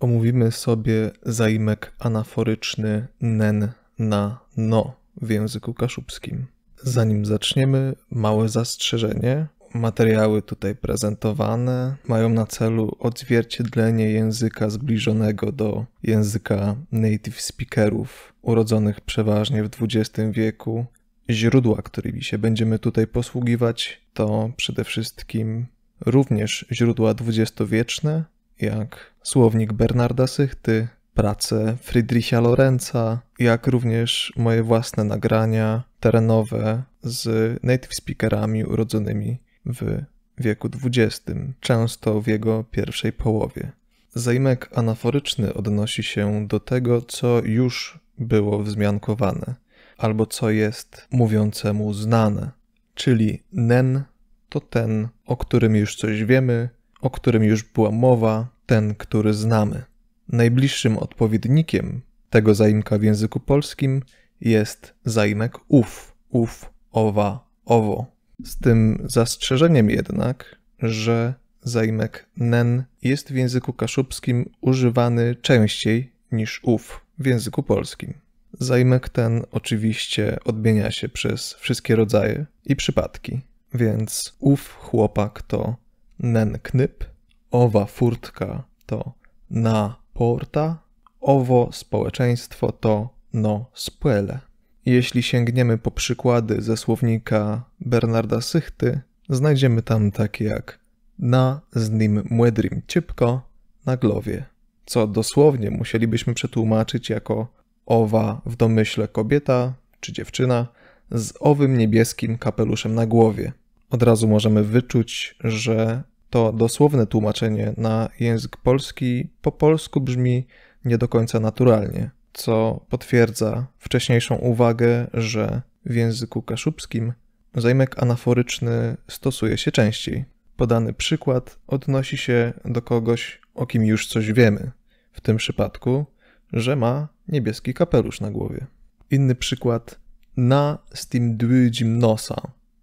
Omówimy sobie zaimek anaforyczny nen na no w języku kaszubskim. Zanim zaczniemy, małe zastrzeżenie. Materiały tutaj prezentowane mają na celu odzwierciedlenie języka zbliżonego do języka native speakerów, urodzonych przeważnie w XX wieku. Źródła, którymi się będziemy tutaj posługiwać, to przede wszystkim również źródła dwudziestowieczne, jak słownik Bernarda Sychty, prace Friedricha Lorenza, jak również moje własne nagrania terenowe z native speakerami urodzonymi w wieku XX, często w jego pierwszej połowie. Zajmek anaforyczny odnosi się do tego, co już było wzmiankowane, albo co jest mówiącemu znane, czyli nen to ten, o którym już coś wiemy, o którym już była mowa, ten, który znamy. Najbliższym odpowiednikiem tego zaimka w języku polskim jest zaimek ów, ów, owa, owo. Z tym zastrzeżeniem jednak, że zaimek nen jest w języku kaszubskim używany częściej niż ów w języku polskim. Zaimek ten oczywiście odmienia się przez wszystkie rodzaje i przypadki, więc ów chłopak to nen knyp, owa furtka to na porta, owo społeczeństwo to no spuele. Jeśli sięgniemy po przykłady ze słownika Bernarda Sychty, znajdziemy tam takie jak na z nim młedrim ciepko na głowie, co dosłownie musielibyśmy przetłumaczyć jako owa w domyśle kobieta czy dziewczyna z owym niebieskim kapeluszem na głowie. Od razu możemy wyczuć, że to dosłowne tłumaczenie na język polski po polsku brzmi nie do końca naturalnie, co potwierdza wcześniejszą uwagę, że w języku kaszubskim zajmek anaforyczny stosuje się częściej. Podany przykład odnosi się do kogoś, o kim już coś wiemy, w tym przypadku, że ma niebieski kapelusz na głowie. Inny przykład na z tym nosa,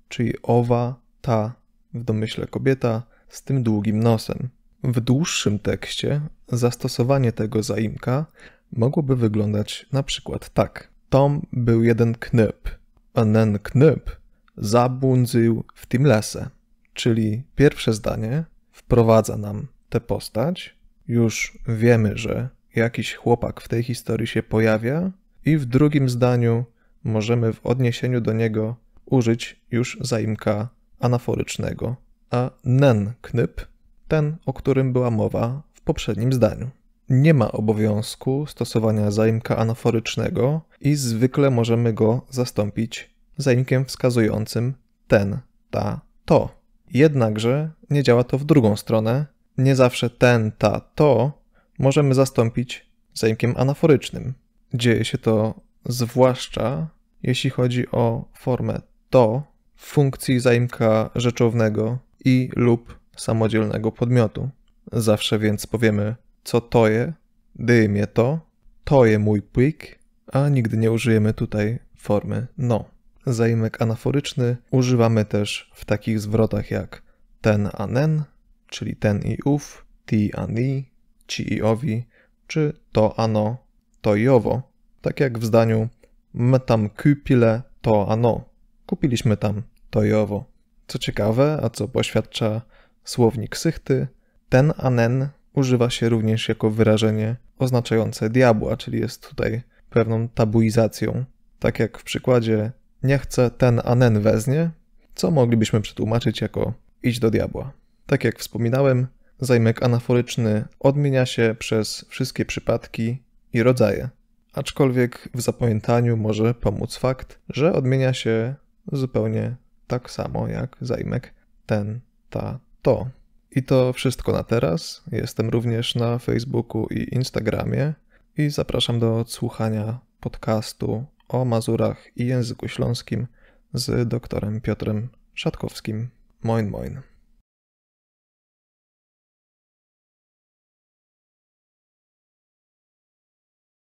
czyli owa, ta, w domyśle kobieta, z tym długim nosem. W dłuższym tekście zastosowanie tego zaimka mogłoby wyglądać na przykład tak. Tom był jeden knyp, a ten knyp zabłądził w tym lesie. Czyli pierwsze zdanie wprowadza nam tę postać. Już wiemy, że jakiś chłopak w tej historii się pojawia, i w drugim zdaniu możemy w odniesieniu do niego użyć już zaimka anaforycznego a nen knyp, ten, o którym była mowa w poprzednim zdaniu. Nie ma obowiązku stosowania zaimka anaforycznego i zwykle możemy go zastąpić zaimkiem wskazującym ten, ta, to. Jednakże nie działa to w drugą stronę. Nie zawsze ten, ta, to możemy zastąpić zaimkiem anaforycznym. Dzieje się to zwłaszcza jeśli chodzi o formę to w funkcji zaimka rzeczownego i lub samodzielnego podmiotu. Zawsze więc powiemy, co to je, dyjmie to, to je mój plik, a nigdy nie użyjemy tutaj formy no. Zajmęk anaforyczny używamy też w takich zwrotach jak ten anen, nen, czyli ten i ów, ti ani ci i owi, czy to ano, to i owo. Tak jak w zdaniu my tam kupile to ano. Kupiliśmy tam to i owo. Co ciekawe, a co poświadcza słownik Sychty, ten anen używa się również jako wyrażenie oznaczające diabła, czyli jest tutaj pewną tabuizacją. Tak jak w przykładzie nie chcę ten anen weznie, co moglibyśmy przetłumaczyć jako idź do diabła. Tak jak wspominałem, zajmek anaforyczny odmienia się przez wszystkie przypadki i rodzaje. Aczkolwiek w zapamiętaniu może pomóc fakt, że odmienia się zupełnie tak samo jak zajmek ten, ta, to. I to wszystko na teraz. Jestem również na Facebooku i Instagramie i zapraszam do odsłuchania podcastu o Mazurach i języku śląskim z doktorem Piotrem Szatkowskim. Moin, moin.